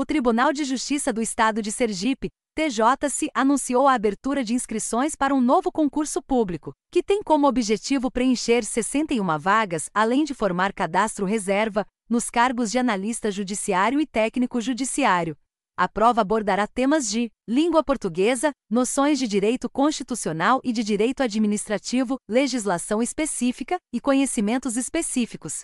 O Tribunal de Justiça do Estado de Sergipe, TJC, anunciou a abertura de inscrições para um novo concurso público, que tem como objetivo preencher 61 vagas, além de formar cadastro reserva, nos cargos de analista judiciário e técnico judiciário. A prova abordará temas de língua portuguesa, noções de direito constitucional e de direito administrativo, legislação específica e conhecimentos específicos,